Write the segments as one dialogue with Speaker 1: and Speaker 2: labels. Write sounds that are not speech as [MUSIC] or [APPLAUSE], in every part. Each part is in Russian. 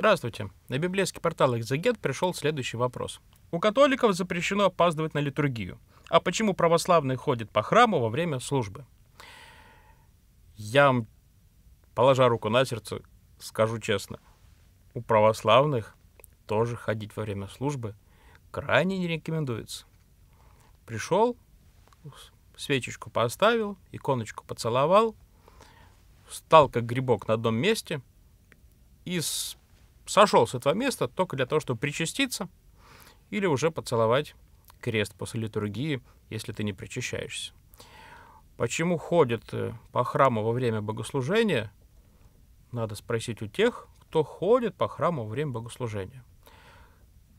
Speaker 1: Здравствуйте. На библейский портал «Экзегет» пришел следующий вопрос. У католиков запрещено опаздывать на литургию. А почему православные ходят по храму во время службы? Я положа руку на сердце, скажу честно, у православных тоже ходить во время службы крайне не рекомендуется. Пришел, свечечку поставил, иконочку поцеловал, встал как грибок на одном месте и с сошел с этого места только для того, чтобы причаститься или уже поцеловать крест после литургии, если ты не причащаешься. Почему ходят э, по храму во время богослужения, надо спросить у тех, кто ходит по храму во время богослужения.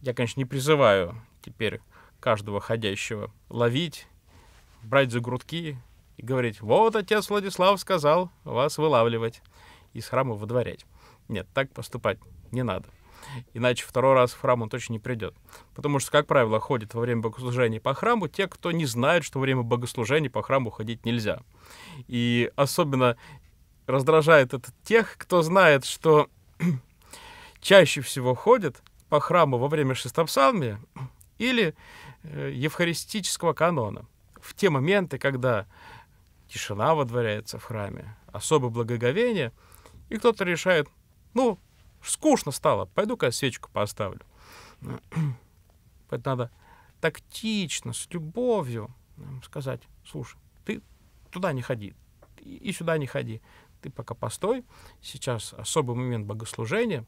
Speaker 1: Я, конечно, не призываю теперь каждого ходящего ловить, брать за грудки и говорить, вот отец Владислав сказал вас вылавливать из храма выдворять. Нет, так поступать не надо. Иначе второй раз в храм он точно не придет. Потому что, как правило, ходят во время богослужения по храму те, кто не знает, что во время богослужения по храму ходить нельзя. И особенно раздражает это тех, кто знает, что [CLEARS THROAT] чаще всего ходят по храму во время шестопсалмия или э, евхаристического канона. В те моменты, когда тишина водворяется в храме, особое благоговение, и кто-то решает, ну, Скучно стало. Пойду-ка свечку поставлю. Поэтому надо тактично, с любовью сказать, слушай, ты туда не ходи и сюда не ходи. Ты пока постой. Сейчас особый момент богослужения,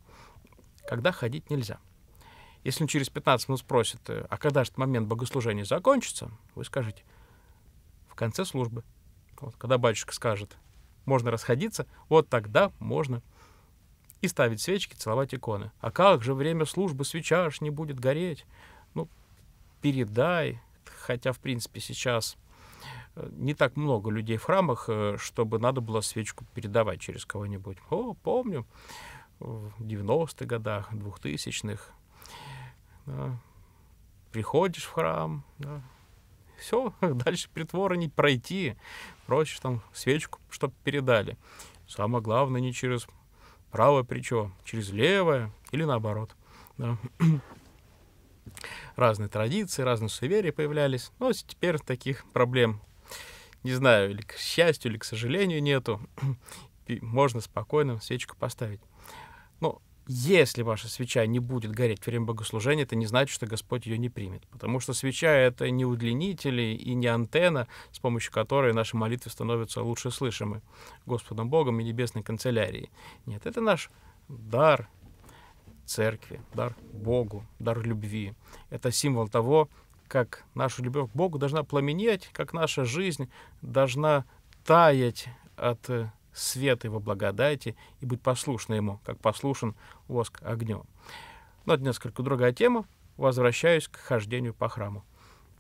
Speaker 1: когда ходить нельзя. Если он через 15 минут спросит, э, а когда же этот момент богослужения закончится, вы скажете, в конце службы. Вот, когда батюшка скажет, можно расходиться, вот тогда можно и ставить свечки, целовать иконы. А как же время службы свеча аж не будет гореть? Ну, передай, хотя, в принципе, сейчас э, не так много людей в храмах, э, чтобы надо было свечку передавать через кого-нибудь. О, помню, в 90-х годах, 2000-х. Да. Приходишь в храм, да. все, [LAUGHS] дальше притвора не пройти. Просишь там свечку, чтобы передали. Самое главное, не через правое плечо через левое или наоборот. Да. [CLEARS THROAT] Разные традиции, разные суеверия появлялись, но теперь таких проблем, не знаю, или к счастью, или к сожалению, нету. [CLEARS THROAT] Можно спокойно свечку поставить. ну если ваша свеча не будет гореть во время богослужения, это не значит, что Господь ее не примет. Потому что свеча — это не удлинитель и не антенна, с помощью которой наши молитвы становятся лучше слышимы Господом Богом и Небесной канцелярией. Нет, это наш дар церкви, дар Богу, дар любви. Это символ того, как наша любовь к Богу должна пламенеть, как наша жизнь должна таять от э, Свет Его благодати и быть послушны Ему, как послушен воск огнем. Но ну, это несколько другая тема. Возвращаюсь к хождению по храму.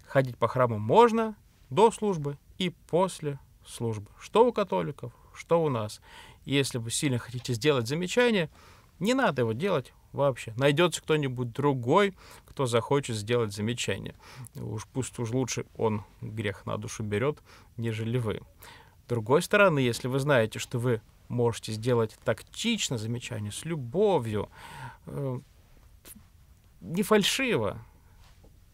Speaker 1: Ходить по храму можно до службы и после службы. Что у католиков, что у нас. Если вы сильно хотите сделать замечание, не надо его делать вообще. Найдется кто-нибудь другой, кто захочет сделать замечание. Уж пусть уж лучше он грех на душу берет, нежели вы. С другой стороны, если вы знаете, что вы можете сделать тактично замечание, с любовью, э, не фальшиво,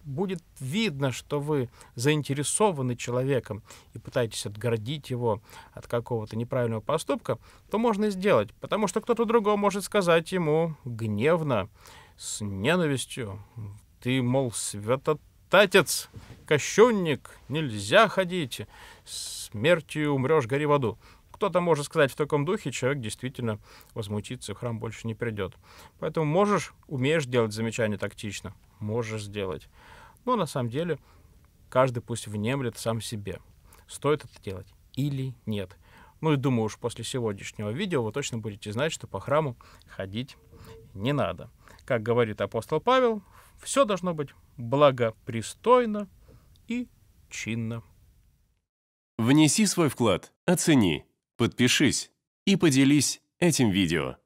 Speaker 1: будет видно, что вы заинтересованы человеком и пытаетесь отгородить его от какого-то неправильного поступка, то можно сделать, потому что кто-то другой может сказать ему гневно, с ненавистью, ты, мол, свято татец, кощунник, нельзя ходить, смертью умрешь, гори в аду. Кто-то может сказать в таком духе, человек действительно возмутится, в храм больше не придет. Поэтому можешь, умеешь делать замечание тактично, можешь сделать. Но на самом деле каждый пусть внемлет сам себе, стоит это делать или нет. Ну и думаю, уж после сегодняшнего видео вы точно будете знать, что по храму ходить не надо. Как говорит апостол Павел, все должно быть благопристойно и чинно. Внеси свой вклад, оцени, подпишись и поделись этим видео.